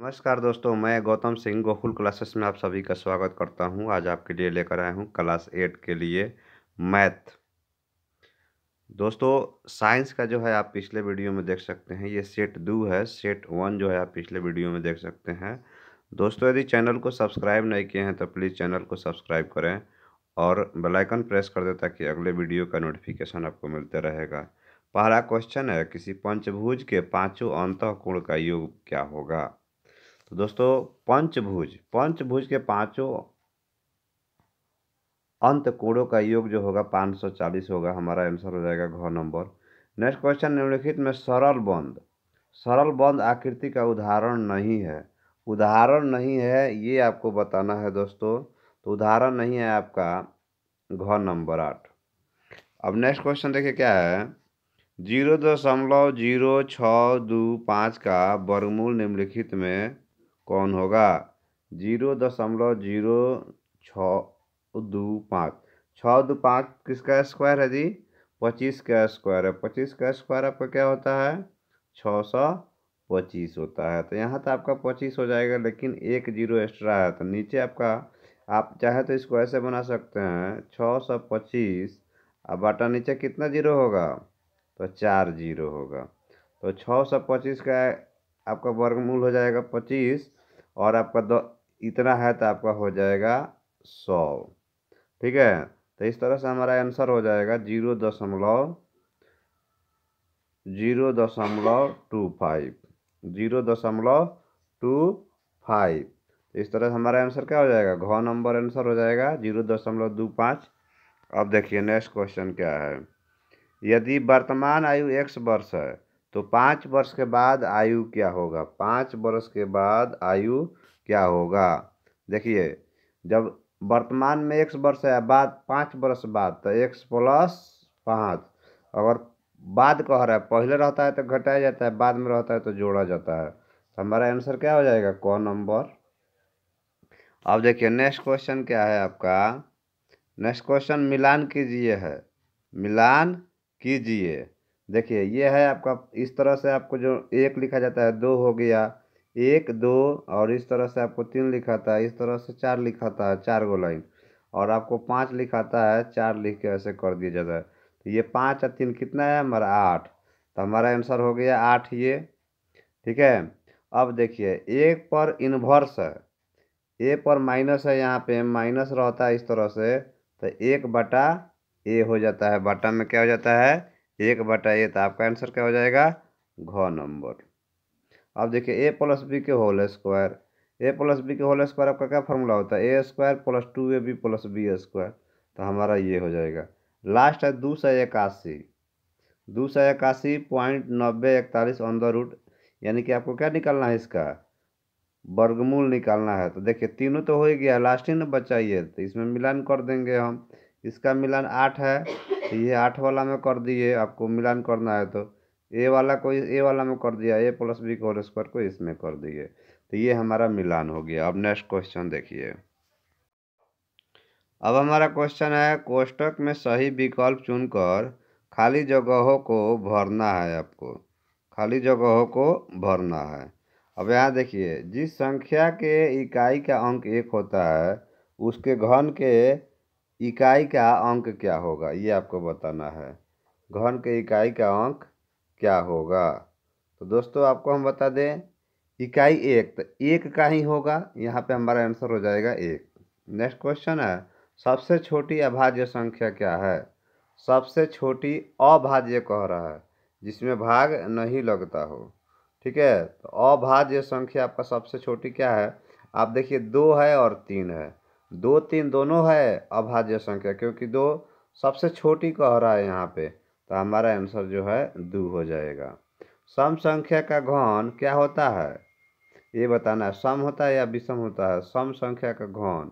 नमस्कार दोस्तों मैं गौतम सिंह गोकुल क्लासेस में आप सभी का स्वागत करता हूं आज आपके लिए लेकर आया हूं क्लास एट के लिए मैथ दोस्तों साइंस का जो है आप पिछले वीडियो में देख सकते हैं ये सेट दो है सेट वन जो है आप पिछले वीडियो में देख सकते हैं दोस्तों यदि चैनल को सब्सक्राइब नहीं किए हैं तो प्लीज़ चैनल को सब्सक्राइब करें और बेलाइकन प्रेस कर दें ताकि अगले वीडियो का नोटिफिकेशन आपको मिलते रहेगा पहला क्वेश्चन है किसी पंचभुज के पाँचों अंत कोण का योग क्या होगा तो दोस्तों पंचभुज पंचभुज के पांचों अंत कोड़ों का योग जो होगा 540 होगा हमारा आंसर हो जाएगा घ नंबर नेक्स्ट क्वेश्चन निम्नलिखित में सरल बंद सरल बंद आकृति का उदाहरण नहीं है उदाहरण नहीं है ये आपको बताना है दोस्तों तो उदाहरण नहीं है आपका घ नंबर आठ अब नेक्स्ट क्वेश्चन देखिए क्या है जीरो दशमलव जीरो छः दो पाँच का वर्गमूल निम्नलिखित में कौन होगा जीरो दशमलव जीरो छ दो पाँच छः दो पाँच किसका स्क्वायर है जी पच्चीस का स्क्वायर है पच्चीस का स्क्वायर आपका क्या होता है छः सौ पच्चीस होता है तो यहाँ तो आपका पच्चीस हो जाएगा लेकिन एक जीरो एक्स्ट्रा है तो नीचे आपका आप चाहे तो इसको ऐसे बना सकते हैं छः सौ पच्चीस अब बाटा नीचे कितना जीरो होगा तो चार जीरो होगा तो छः सौ पच्चीस का आपका वर्गमूल हो जाएगा पच्चीस और आपका दो इतना है तो आपका हो जाएगा सौ ठीक है तो इस तरह से हमारा आंसर हो जाएगा जीरो दशमलव जीरो दशमलव टू फाइव जीरो दशमलव टू फाइव इस तरह से हमारा आंसर क्या हो जाएगा घ नंबर आंसर हो जाएगा जीरो दशमलव दो पाँच अब देखिए नेक्स्ट क्वेश्चन क्या है यदि वर्तमान आयु एक्स वर्ष है तो पाँच वर्ष के बाद आयु क्या होगा पाँच वर्ष के बाद आयु क्या होगा देखिए जब वर्तमान में एक्स वर्ष है बाद पाँच वर्ष बाद तो एक्स प्लस पाँच अगर बाद कह रहा है पहले रहता है तो घटाया जाता है बाद में रहता है तो जोड़ा जाता है तो हमारा आंसर क्या हो जाएगा क नंबर अब देखिए नेक्स्ट क्वेश्चन क्या है आपका नेक्स्ट क्वेश्चन मिलान कीजिए है मिलान कीजिए देखिए ये है आपका इस तरह से आपको जो एक लिखा जाता है दो हो गया एक दो और इस तरह से आपको तीन लिखाता है इस तरह से चार लिखाता है चार गो लाइन और आपको पाँच लिखाता है चार लिख के ऐसे कर दिया जाता है तो ये पाँच और तीन कितना है हमारा आठ तो हमारा आंसर हो गया आठ ये ठीक है अब देखिए एक पर इन्वर्स है ए पर माइनस है यहाँ पे माइनस रहता है इस तरह से तो एक बटा ए हो जाता है बटा में क्या हो जाता है एक बटाइए तो आपका आंसर क्या हो जाएगा घ नंबर अब देखिए ए प्लस बी के whole square A plus B के होल स्क्वायर आपका क्या फॉर्मूला होता है A square plus two A B plus B square तो हमारा ये हो जाएगा लास्ट है दो सौ इक्यासी दो सौ इक्यासी पॉइंट नब्बे इकतालीस ऑन द रूट यानी कि आपको क्या निकालना है इसका वर्गमूल निकालना है तो देखिए तीनों तो हो ही गया लास्ट ही ना बचाइए ये तो इसमें मिलान कर देंगे हम इसका मिलान आठ है तो ये आठ वाला में कर दिए आपको मिलान करना है तो ए वाला को ए वाला में कर दिया A plus B whole square को इसमें कर दिए तो ये हमारा मिलान हो गया अब नेक्स्ट क्वेश्चन देखिए अब हमारा क्वेश्चन है कोष्टक में सही विकल्प चुनकर खाली जगहों को भरना है आपको खाली जगहों को भरना है अब यहाँ देखिए जिस संख्या के इकाई का अंक एक होता है उसके घन के इकाई का अंक क्या होगा ये आपको बताना है घन के इकाई का अंक क्या होगा तो दोस्तों आपको हम बता दें इकाई एक तो एक का ही होगा यहाँ पे हमारा आंसर हो जाएगा एक नेक्स्ट क्वेश्चन है सबसे छोटी अभाज्य संख्या क्या है सबसे छोटी अभाज्य कह रहा है जिसमें भाग नहीं लगता हो ठीक है तो अभाज्य संख्या आपका सबसे छोटी क्या है आप देखिए दो है और तीन है दो तीन दोनों है अभाज्य संख्या क्योंकि दो सबसे छोटी कह रहा है यहाँ पे तो हमारा आंसर जो है दो हो जाएगा सम संख्या का घन क्या होता है ये बताना है सम होता है या विषम होता है सम संख्या का घन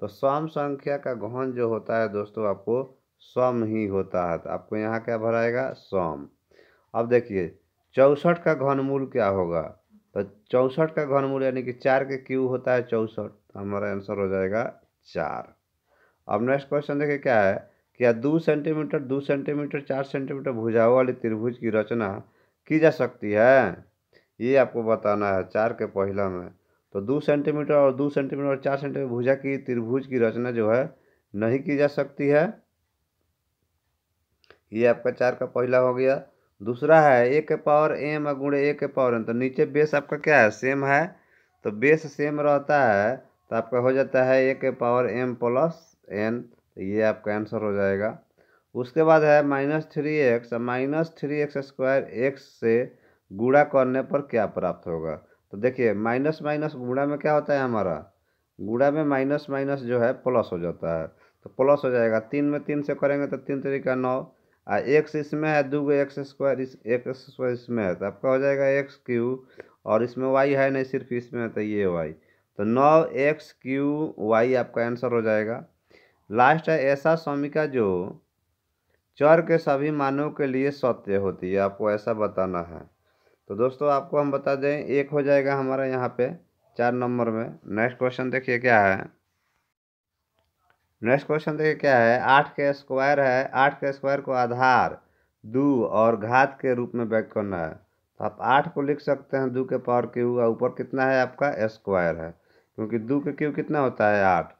तो सम संख्या का घन जो होता है दोस्तों आपको सम ही होता है तो आपको यहाँ क्या भराएगा सम अब देखिए चौंसठ का घनमूल क्या होगा तो चौंसठ का घनमूल यानी कि चार के क्यू होता है चौंसठ तो हमारा आंसर हो जाएगा चार अब नेक्स्ट क्वेश्चन देखिए क्या है क्या दो सेंटीमीटर दो सेंटीमीटर चार सेंटीमीटर भुजाओं वाली त्रिभुज की रचना की जा सकती है ये आपको बताना है चार के पहला में तो दो सेंटीमीटर और दो सेंटीमीटर और चार सेंटीमीटर भुजा की त्रिभुज की रचना जो है नहीं की जा सकती है ये आपका चार का पहला हो गया दूसरा है ए के पावर एम और गुणे ए के पावर एम तो नीचे बेस आपका क्या है सेम है तो बेस सेम रहता है तो आपका हो जाता है ए के पावर एम प्लस एन तो ये आपका आंसर हो जाएगा उसके बाद है minus three X minus three X square X से गुणा करने पर क्या प्राप्त होगा तो देखिए माइनस माइनस गुड़ा में क्या होता है हमारा गुणा में माइनस माइनस जो है प्लस हो जाता है तो प्लस हो जाएगा तीन में तीन से करेंगे तो तीन तरीका नौ आ एक्स इसमें है दो एक्स स्क्वायर इस एक्स स्क्वायर इसमें है तो आपका हो जाएगा एक्स क्यू और इसमें वाई है नहीं सिर्फ इसमें है तो ये वाई तो नौ एक्स क्यू वाई आपका आंसर हो जाएगा लास्ट है ऐसा समीका जो चर के सभी मानों के लिए सत्य होती है आपको ऐसा बताना है तो दोस्तों आपको हम बता दें एक हो जाएगा हमारा यहाँ पे चार नंबर में नेक्स्ट क्वेश्चन देखिए क्या है नेक्स्ट क्वेश्चन देखिए क्या है आठ के स्क्वायर है आठ के स्क्वायर को आधार दो और घात के रूप में व्यक्त करना है तो आप आठ को लिख सकते हैं दो के पावर क्यू ऊपर कितना है आपका स्क्वायर है क्योंकि दो के क्यों कितना होता है आठ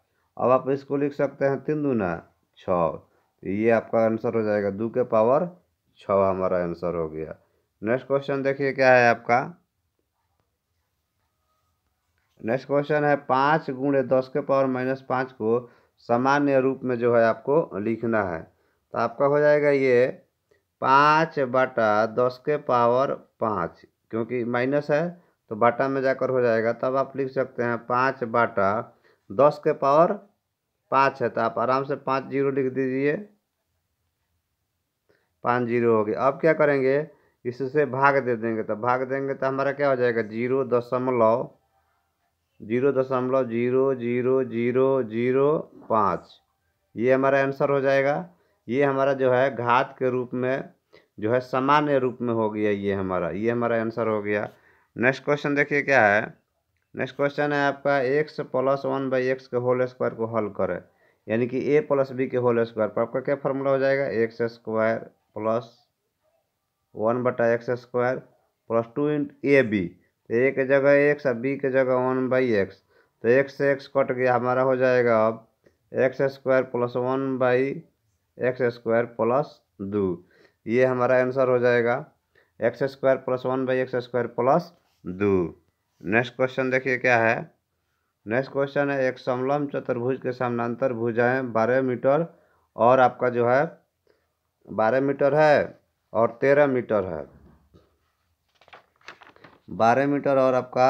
अब आप इसको लिख सकते हैं तीन दूना छः तो ये आपका आंसर हो जाएगा दो के पावर छ हमारा आंसर हो गया नेक्स्ट क्वेश्चन देखिए क्या है आपका नेक्स्ट क्वेश्चन है पाँच गुणे दस के पावर माइनस पाँच को सामान्य रूप में जो है आपको लिखना है तो आपका हो जाएगा ये पाँच बटा दस के पावर पाँच क्योंकि माइनस है तो बाटा में जाकर हो जाएगा तब आप लिख सकते हैं पाँच बाटा दस के पावर पाँच है तो आप आराम से पाँच जीरो लिख दीजिए पाँच जीरो हो गया अब क्या करेंगे इससे भाग दे देंगे तो भाग देंगे तो हमारा क्या हो जाएगा जीरो दशमलव जीरो दशमलव जीरो जीरो जीरो जीरो पाँच ये हमारा आंसर हो जाएगा ये हमारा जो है घात के रूप में जो है सामान्य रूप में हो गया ये हमारा ये हमारा आंसर हो गया नेक्स्ट क्वेश्चन देखिए क्या है नेक्स्ट क्वेश्चन है आपका X plus one by X के होल स्क्वायर को हल करें यानी कि ए प्लस बी के होल स्क्वायर पर आपका क्या फॉर्मूला हो जाएगा एक्स स्क्वायर प्लस वन बटा X square plus two into A B तो ए के जगह एक्स और बी के जगह वन बाई एक्स तो एक्स से एक्स कट गया हमारा हो जाएगा अब X square plus one by X square plus दो ये हमारा आंसर हो जाएगा X square plus one by X square plus दो नेक्स्ट क्वेश्चन देखिए क्या है नेक्स्ट क्वेश्चन है एक समलम चतुर्भुज के समानांतर भुजाएं बारह मीटर और आपका जो है बारह मीटर है और तेरह मीटर है बारह मीटर और आपका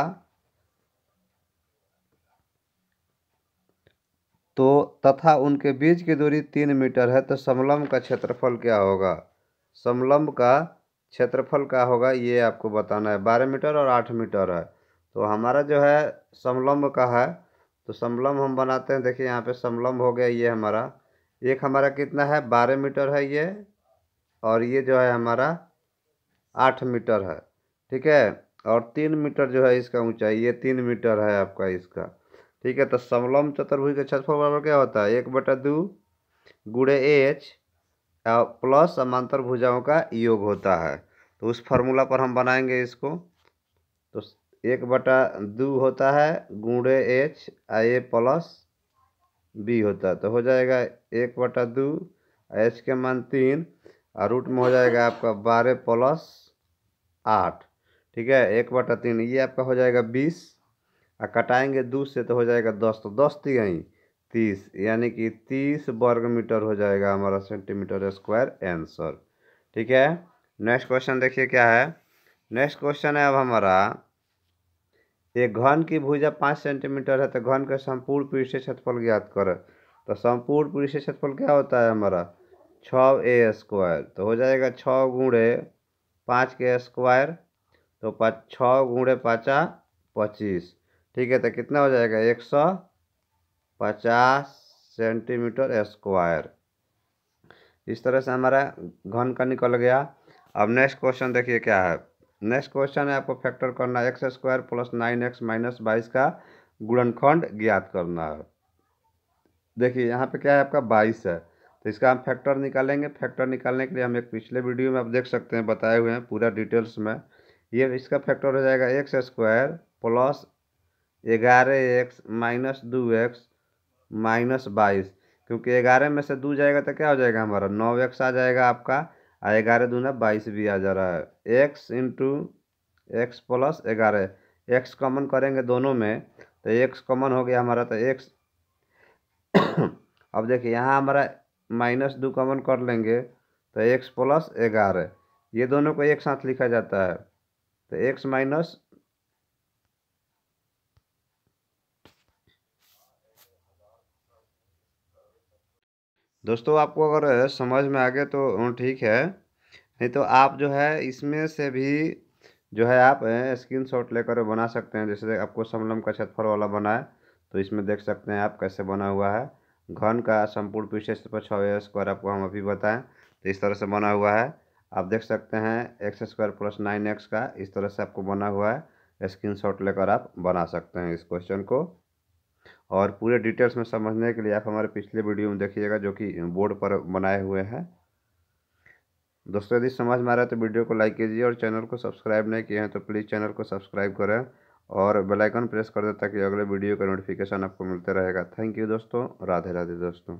तो तथा उनके बीच की दूरी तीन मीटर है तो समलम्ब का क्षेत्रफल क्या होगा समलम्ब का क्षेत्रफल का होगा ये आपको बताना है बारह मीटर और आठ मीटर है तो हमारा जो है समलम्ब का है तो समलम्ब हम बनाते हैं देखिए यहाँ पे समलम्ब हो गया ये हमारा एक हमारा कितना है बारह मीटर है ये और ये जो है हमारा आठ मीटर है ठीक है और तीन मीटर जो है इसका ऊंचाई ये तीन मीटर है आपका इसका ठीक है तो समलम्ब चतुर्भुज का छतफल बराबर क्या होता है एक बटा दू गुड़े एच प्लस समांतर भुजाओं का योग होता है तो उस फार्मूला पर हम बनाएंगे इसको तो एक बटा दो होता है गुणे H I A plus B होता है तो हो जाएगा एक बटा दो एच के मान तीन और रूट में हो जाएगा आपका बारह प्लस आठ ठीक है एक बटा तीन ये आपका हो जाएगा बीस और कटाएंगे दो से तो हो जाएगा दस तो दस तीन तीस यानी कि तीस वर्ग मीटर हो जाएगा हमारा सेंटीमीटर स्क्वायर आंसर ठीक है नेक्स्ट क्वेश्चन देखिए क्या है नेक्स्ट क्वेश्चन है अब हमारा एक घन की भुजा पाँच सेंटीमीटर है तो घन का संपूर्ण पृष्ठ क्षेत्रफल ज्ञात करें तो संपूर्ण पृष्ठ क्षेत्रफल क्या होता है हमारा छ ए स्क्वायर तो हो जाएगा छ गुणे पाँच के स्क्वायर तो पाँच छ गुणे पाँचा पच्चीस ठीक है तो कितना हो जाएगा एक सौ पचास सेंटीमीटर स्क्वायर इस तरह से हमारा घन का निकल गया अब नेक्स्ट क्वेश्चन देखिए क्या है नेक्स्ट क्वेश्चन है आपको फैक्टर करना है X square plus nine X minus बाईस का गुणनखंड ज्ञात करना है देखिए यहाँ पे क्या है आपका बाईस है तो इसका हम फैक्टर निकालेंगे फैक्टर निकालने के लिए हम एक पिछले वीडियो में आप देख सकते हैं बताए हुए हैं पूरा डिटेल्स में ये इसका फैक्टर हो जाएगा एक्स स्क्वायर प्लस ग्यारह एक्स माइनस दो एक्स माइनस बाईस क्योंकि ग्यारह में से दो जाएगा तो क्या हो जाएगा हमारा नौ एक्स आ जाएगा आपका और ग्यारह दूना बाईस भी आ जा रहा है एक्स इंटू एक्स प्लस ग्यारह एक्स कॉमन करेंगे दोनों में तो एक्स कॉमन हो गया हमारा तो एक्स अब देखिए यहाँ हमारा माइनस दो कॉमन कर लेंगे तो एक्स प्लस ग्यारह ये दोनों को एक साथ लिखा जाता है तो एक्स माइनस दोस्तों आपको अगर समझ में आ गया तो हाँ, ठीक है नहीं तो आप जो है इसमें से भी जो है आप स्क्रीन शॉट लेकर बना सकते हैं जैसे आपको समलम का क्षेत्रफल वाला बना है तो इसमें देख सकते हैं आप कैसे बना हुआ है घन का संपूर्ण पृष्ठ पर छः स्क्वायर आपको हम अभी बताएं तो इस तरह से बना हुआ है आप देख सकते हैं X square plus nine X का इस तरह से आपको बना हुआ है स्क्रीन शॉट लेकर आप बना सकते हैं इस क्वेश्चन को और पूरे डिटेल्स में समझने के लिए आप हमारे पिछले वीडियो में देखिएगा जो कि बोर्ड पर बनाए हुए हैं दोस्तों यदि समझ में आ रहा है तो वीडियो को लाइक कीजिए और चैनल को सब्सक्राइब नहीं किए हैं तो प्लीज़ चैनल को सब्सक्राइब करें और बेल आइकन प्रेस कर दें ताकि अगले वीडियो का नोटिफिकेशन आपको मिलते रहेगा थैंक यू दोस्तों राधे राधे दोस्तों